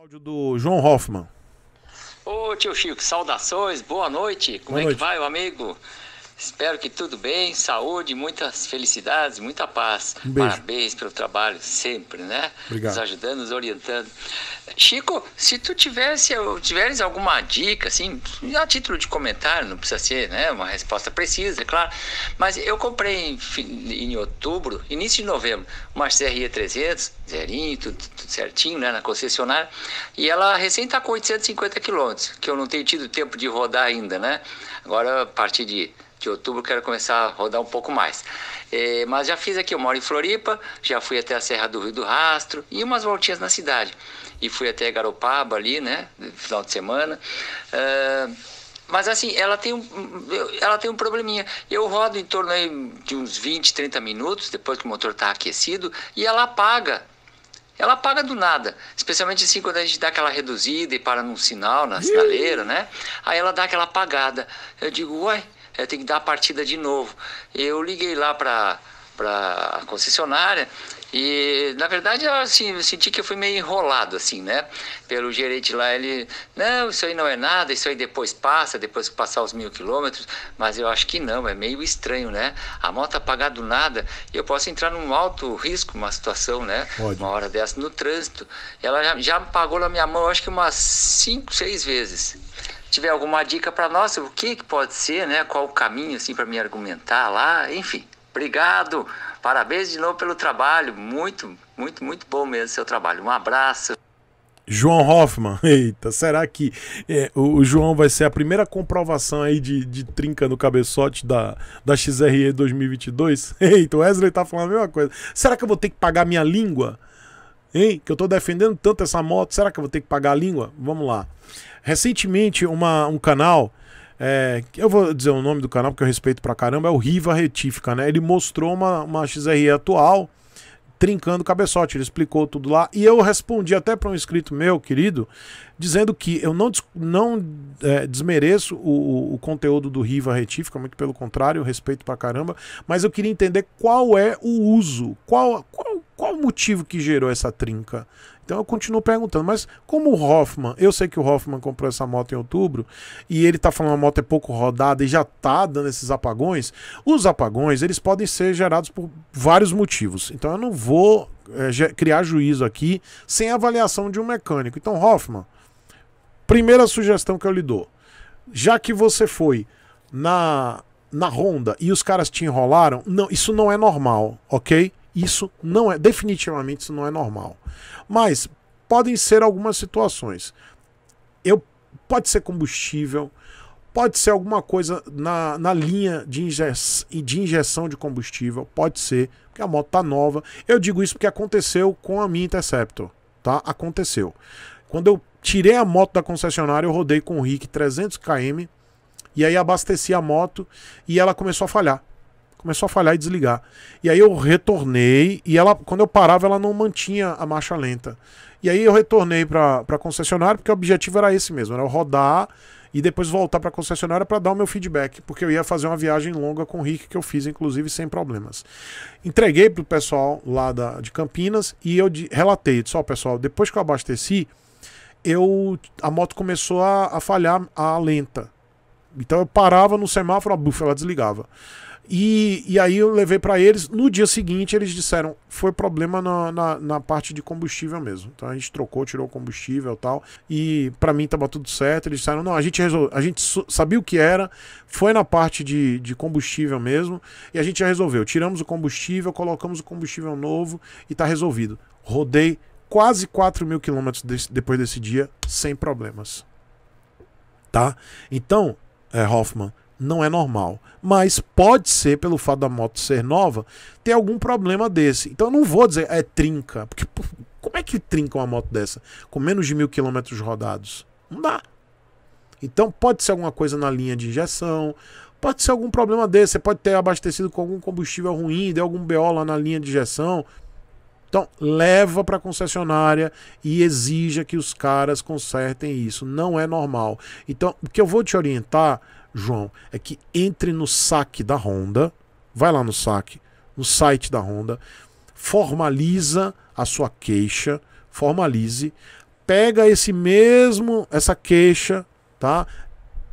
Áudio do João Hoffman. Ô tio Chico, saudações, boa noite. Como boa é noite. que vai, o amigo? Espero que tudo bem, saúde, muitas felicidades, muita paz. Um Parabéns pelo trabalho sempre, né? Obrigado. Nos ajudando, nos orientando. Chico, se tu tivesse, tiveres alguma dica, assim, a título de comentário, não precisa ser, né, uma resposta precisa, é claro. Mas eu comprei em, em outubro, início de novembro, uma CRE 300, zerinho, tudo, tudo, certinho, né, na concessionária. E ela recém está com 850 quilômetros, que eu não tenho tido tempo de rodar ainda, né? Agora a partir de de outubro quero começar a rodar um pouco mais. É, mas já fiz aqui, eu moro em Floripa, já fui até a Serra do Rio do Rastro e umas voltinhas na cidade. E fui até Garopaba ali, né, final de semana. Uh, mas assim, ela tem, um, ela tem um probleminha. Eu rodo em torno de uns 20, 30 minutos, depois que o motor está aquecido, e ela apaga ela apaga do nada. Especialmente assim quando a gente dá aquela reduzida e para num sinal, na sinaleira, né? Aí ela dá aquela apagada. Eu digo, uai, eu tenho que dar a partida de novo. Eu liguei lá para para a concessionária e na verdade eu, assim, eu senti que eu fui meio enrolado assim né pelo gerente lá ele não isso aí não é nada isso aí depois passa depois que passar os mil quilômetros mas eu acho que não é meio estranho né a moto apagar do nada eu posso entrar num alto risco uma situação né Pode. uma hora dessa no trânsito ela já, já na minha mão acho que umas cinco seis vezes tiver alguma dica para nós, o que, que pode ser, né? Qual o caminho assim para me argumentar lá, enfim. Obrigado. Parabéns de novo pelo trabalho. Muito, muito, muito bom mesmo seu trabalho. Um abraço. João Hoffman, eita, será que é, o, o, João vai ser a primeira comprovação aí de, de trinca no cabeçote da, da XRE 2022? Eita, o Wesley tá falando a mesma coisa. Será que eu vou ter que pagar minha língua? Hein? Que eu tô defendendo tanto essa moto, será que eu vou ter que pagar a língua? Vamos lá. Recentemente, uma, um canal. É, eu vou dizer o nome do canal porque eu respeito pra caramba, é o Riva Retífica, né? Ele mostrou uma, uma XRE atual trincando o cabeçote. Ele explicou tudo lá. E eu respondi até para um inscrito meu, querido, dizendo que eu não, não é, desmereço o, o, conteúdo do Riva Retífica, muito pelo contrário, eu respeito pra caramba, mas eu queria entender qual é o uso, qual, qual qual o motivo que gerou essa trinca? Então eu continuo perguntando, mas como o Hoffman, eu sei que o Hoffman comprou essa moto em outubro e ele tá falando que a moto é pouco rodada e já tá dando esses apagões, os apagões eles podem ser gerados por vários motivos. Então eu não vou é, criar juízo aqui sem avaliação de um mecânico. Então Hoffman, primeira sugestão que eu lhe dou, já que você foi na na Honda e os caras te enrolaram, não, isso não é normal, ok? Isso não é, definitivamente, isso não é normal. Mas podem ser algumas situações. Eu, pode ser combustível, pode ser alguma coisa na, na linha de, inje, de injeção de combustível, pode ser, porque a moto tá nova. Eu digo isso porque aconteceu com a minha Interceptor, tá? Aconteceu. Quando eu tirei a moto da concessionária, eu rodei com o Rick 300 km e aí abasteci a moto e ela começou a falhar começou a falhar e desligar. E aí eu retornei e ela, quando eu parava, ela não mantinha a marcha lenta. E aí eu retornei para a concessionária, porque o objetivo era esse mesmo, era rodar e depois voltar para a concessionária para dar o meu feedback, porque eu ia fazer uma viagem longa com o Rick, que eu fiz, inclusive, sem problemas. Entreguei para o pessoal lá da, de Campinas e eu de, relatei, só pessoal, depois que eu abasteci, eu a moto começou a, a falhar a lenta. Então eu parava no semáforo, a bufa, ela desligava. E, e aí eu levei para eles. No dia seguinte, eles disseram: foi problema na, na, na, parte de combustível mesmo. Então a gente trocou, tirou o combustível e tal. E para mim tava tudo certo. Eles disseram: não, a gente resolveu. A gente sabia o que era, foi na parte de, de combustível mesmo. E a gente já resolveu. Tiramos o combustível, colocamos o combustível novo e tá resolvido. Rodei quase 4 mil quilômetros depois desse dia, sem problemas. Tá? Então, é, Hoffman, não é normal. Mas pode ser, pelo fato da moto ser nova, ter algum problema desse. Então eu não vou dizer é trinca, porque pô, como é que trinca uma moto dessa com menos de mil quilômetros rodados? Não dá. Então pode ser alguma coisa na linha de injeção, pode ser algum problema desse, você pode ter abastecido com algum combustível ruim, deu algum BO lá na linha de injeção. Então, leva para a concessionária e exija que os caras consertem isso. Não é normal. Então, o que eu vou te orientar João, é que entre no saque da Honda, vai lá no saque, no site da Honda, formaliza a sua queixa, formalize, pega esse mesmo essa queixa, tá?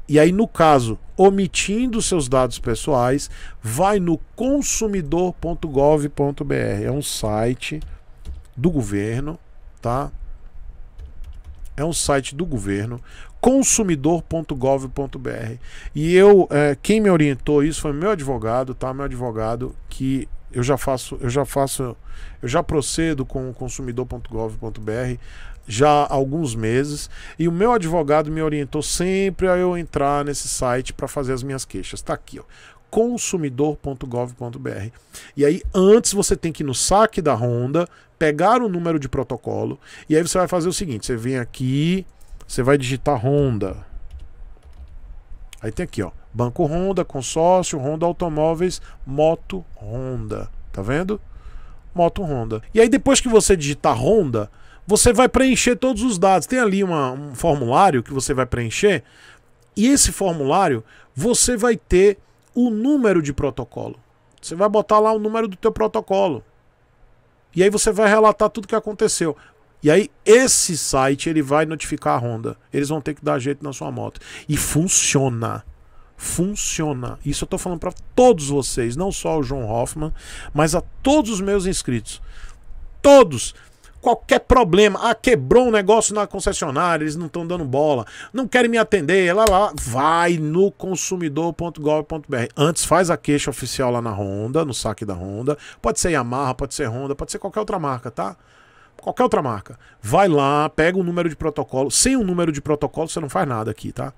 E aí no caso, omitindo seus dados pessoais, vai no consumidor.gov.br, é um site do governo, tá? É um site do governo consumidor.gov.br. E eu, é, quem me orientou isso foi meu advogado, tá? Meu advogado que eu já faço, eu já faço, eu já procedo com o consumidor.gov.br já há alguns meses e o meu advogado me orientou sempre a eu entrar nesse site para fazer as minhas queixas. Tá aqui, ó consumidor.gov.br. E aí, antes você tem que ir no saque da Honda, pegar o número de protocolo, e aí você vai fazer o seguinte: você vem aqui, você vai digitar Honda. Aí tem aqui, ó. Banco Honda, consórcio, Honda Automóveis, Moto Honda. Tá vendo? Moto Honda. E aí depois que você digitar Honda, você vai preencher todos os dados. Tem ali uma, um formulário que você vai preencher. E esse formulário, você vai ter o número de protocolo. Você vai botar lá o número do teu protocolo. E aí você vai relatar tudo que aconteceu. E aí esse site ele vai notificar a Honda. Eles vão ter que dar jeito na sua moto. E funciona. Funciona. Isso eu tô falando para todos vocês, não só o João Hoffman, mas a todos os meus inscritos. Todos qualquer problema. Ah, quebrou um negócio na concessionária, eles não estão dando bola, não querem me atender, lá, lá, vai no consumidor.gov.br. Antes faz a queixa oficial lá na Honda, no saque da Honda. Pode ser Yamaha, pode ser Honda, pode ser qualquer outra marca, tá? qualquer outra marca. Vai lá, pega um número de protocolo. Sem um número de protocolo, você não faz nada aqui, tá?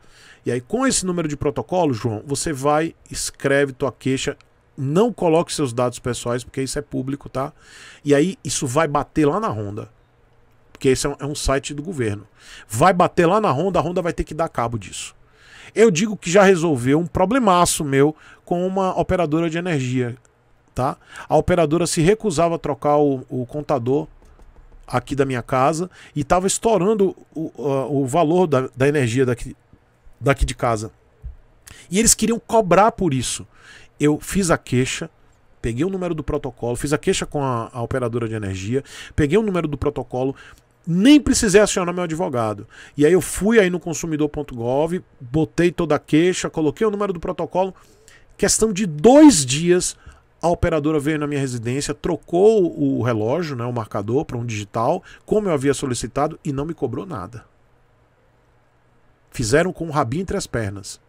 E aí, com esse número de protocolo, João, você vai, escreve tua queixa. Não coloque seus dados pessoais, porque isso é público, tá? E aí, isso vai bater lá na Honda. Porque esse é um, é um site do governo. Vai bater lá na Honda, a Honda vai ter que dar cabo disso. Eu digo que já resolveu um problemaço meu com uma operadora de energia, tá? A operadora se recusava a trocar o, o contador aqui da minha casa e estava estourando o, o, o valor da, da, energia daqui, daqui de casa. E eles queriam cobrar por isso. Eu fiz a queixa, peguei o número do protocolo, fiz a queixa com a, a operadora de energia, peguei o número do protocolo, nem precisei acionar meu advogado. E aí eu fui aí no consumidor.gov, botei toda a queixa, coloquei o número do protocolo. Questão de dois dias, a operadora veio na minha residência, trocou o relógio, né, o marcador, para um digital, como eu havia solicitado, e não me cobrou nada. Fizeram com o rabinho entre as pernas.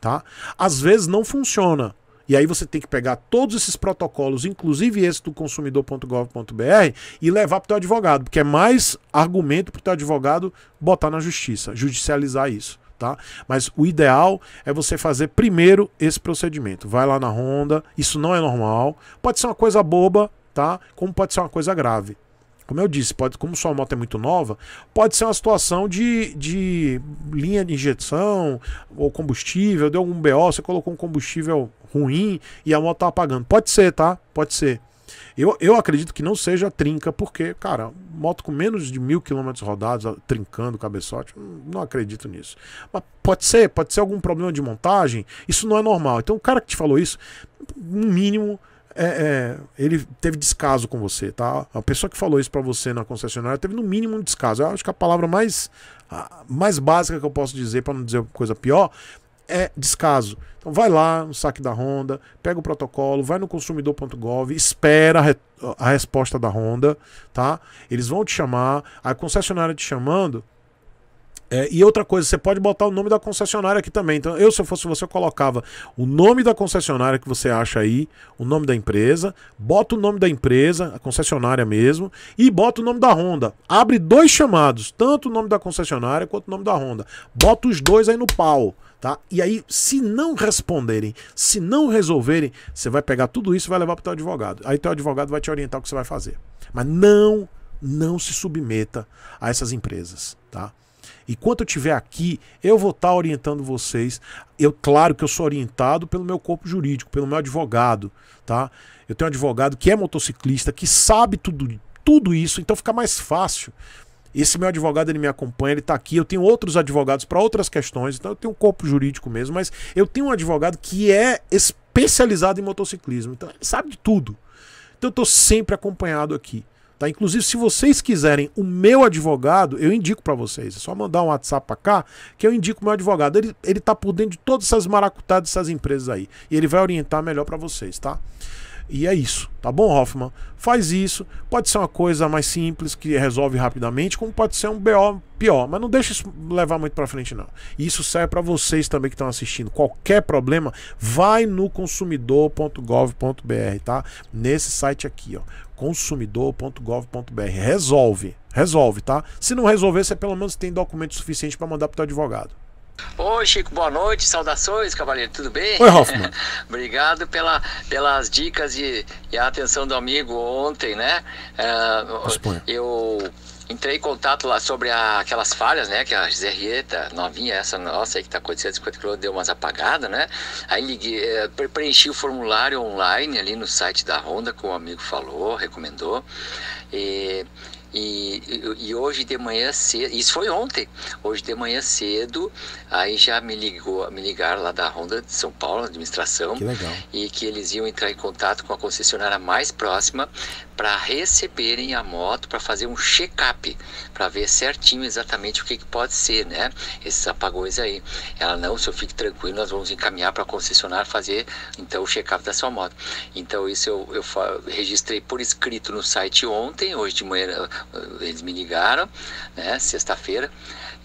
Tá? Às vezes não funciona. E aí você tem que pegar todos esses protocolos, inclusive esse do consumidor.gov.br, e levar para o teu advogado, porque é mais argumento para o teu advogado botar na justiça, judicializar isso tá? Mas o ideal é você fazer primeiro esse procedimento. Vai lá na ronda, isso não é normal. Pode ser uma coisa boba, tá? Como pode ser uma coisa grave. Como eu disse, pode, como sua moto é muito nova, pode ser uma situação de, de linha de injeção ou combustível, deu algum BO, você colocou um combustível ruim e a moto tá apagando. Pode ser, tá? Pode ser. Eu, eu acredito que não seja trinca, porque, cara, moto com menos de mil quilômetros rodados, trincando o cabeçote. Não acredito nisso. Mas pode ser, pode ser algum problema de montagem. Isso não é normal. Então o cara que te falou isso, no mínimo. É, é, ele teve descaso com você, tá? A pessoa que falou isso para você na concessionária teve no mínimo um descaso. Eu acho que a palavra mais, mais básica que eu posso dizer para não dizer coisa pior é descaso. Então vai lá no saque da Honda, pega o protocolo, vai no consumidor.gov, espera a, re a, resposta da Honda, tá? Eles vão te chamar, a concessionária te chamando. É, e outra coisa, você pode botar o nome da concessionária aqui também. Então, eu, se eu fosse você, eu colocava o nome da concessionária que você acha aí, o nome da empresa, bota o nome da empresa, a concessionária mesmo, e bota o nome da Honda. Abre dois chamados, tanto o nome da concessionária quanto o nome da Honda. Bota os dois aí no pau. Tá? E aí, se não responderem, se não resolverem, você vai pegar tudo isso e vai levar para o teu advogado. Aí teu advogado vai te orientar o que você vai fazer. Mas não, não se submeta a essas empresas, tá? E quando eu estiver aqui, eu vou estar tá orientando vocês. Eu, claro que eu sou orientado pelo meu corpo jurídico, pelo meu advogado, tá? Eu tenho um advogado que é motociclista, que sabe tudo, tudo isso, então fica mais fácil esse meu advogado ele me acompanha, ele está aqui. Eu tenho outros advogados para outras questões, então eu tenho um corpo jurídico mesmo, mas eu tenho um advogado que é especializado em motociclismo, então ele sabe de tudo. Então eu estou sempre acompanhado aqui. Tá? Inclusive, se vocês quiserem o meu advogado, eu indico para vocês. É só mandar um WhatsApp para cá que eu indico o meu advogado. Ele, ele tá por dentro de todas essas maracutadas, dessas empresas aí. E ele vai orientar melhor para vocês, tá? E é isso, tá bom, Hoffman? Faz isso. Pode ser uma coisa mais simples que resolve rapidamente, como pode ser um BO pior, mas não deixa isso levar muito para frente não. isso serve para vocês também que estão assistindo. Qualquer problema, vai no consumidor.gov.br, tá? Nesse site aqui, ó, consumidor.gov.br. Resolve, resolve, tá? Se não resolver, você pelo menos tem documento suficiente para mandar pro teu advogado. Oi, Chico, boa noite, saudações, cavaleiro, tudo bem? Oi, Hoffman. Obrigado pela, pelas dicas e, e, a atenção do amigo ontem, né? Uh, eu entrei em contato lá sobre a, aquelas falhas, né? Que a XRE tá novinha, essa nossa aí que tá com 850 km, deu umas apagadas, né? Aí liguei, é, preenchi o formulário online ali no site da Honda, que o amigo falou, recomendou. E e, e, hoje de manhã cedo, isso foi ontem, hoje de manhã cedo, aí já me ligou, me ligaram lá da Honda de São Paulo, na administração, que e que eles iam entrar em contato com a concessionária mais próxima para receberem a moto para fazer um check-up, para ver certinho exatamente o que, que pode ser, né? Esses apagões aí. Ela, não, senhor, fique tranquilo, nós vamos encaminhar para a concessionária fazer então o check-up da sua moto. Então isso eu, eu registrei por escrito no site ontem, hoje de manhã, eles me ligaram, né, sexta-feira,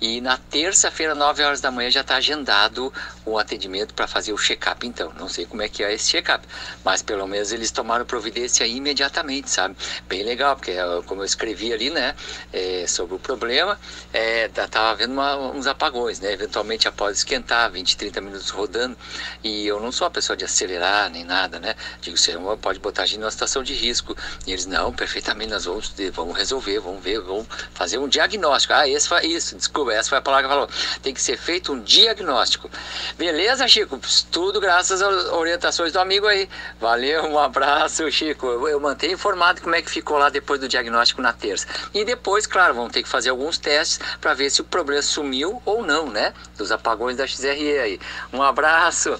e na terça-feira, 9 horas da manhã, já está agendado o atendimento para fazer o check-up, então. Não sei como é que é esse check-up, mas pelo menos eles tomaram providência imediatamente, sabe? Bem legal, porque eh, como eu escrevi ali, né, é, sobre o problema, é, tava havendo uma, uns apagões, né? Eventualmente após esquentar, 20, 30 minutos rodando. E eu não sou uma pessoa de acelerar nem nada, né? Digo, você pode botar a gente numa situação de risco. E eles, não, perfeitamente, nós vamos, vamos resolver, vamos ver, vamos fazer um diagnóstico. Ah, esse foi isso, desculpa essa foi a palavra que falou. Tem que ser feito um diagnóstico. Beleza, Chico? Tudo graças às orientações do amigo aí. Valeu, um abraço, Chico. Eu, eu mantenho informado como é que ficou lá depois do diagnóstico na terça. E depois, claro, vamos ter que fazer alguns testes para ver se o problema sumiu ou não, né? Dos apagões da XRE aí. Um abraço.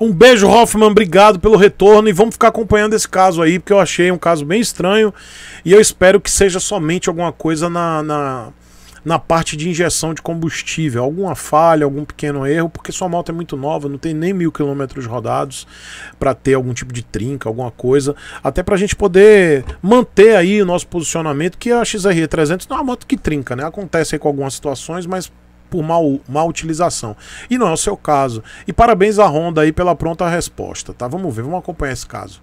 Um beijo, Hoffman. Obrigado pelo retorno. E vamos ficar acompanhando esse caso aí, porque eu achei um caso bem estranho. E eu espero que seja somente alguma coisa na, na na parte de injeção de combustível. Alguma falha, algum pequeno erro, porque sua moto é muito nova, não tem nem mil quilômetros rodados para ter algum tipo de trinca, alguma coisa. Até para a gente poder manter aí o nosso posicionamento, que a XRE 300 não é uma moto que trinca, né? Acontece com algumas situações, mas por mal, mal utilização. E não é o seu caso. E parabéns à Honda aí pela pronta resposta, tá? Vamos ver, vamos acompanhar esse caso.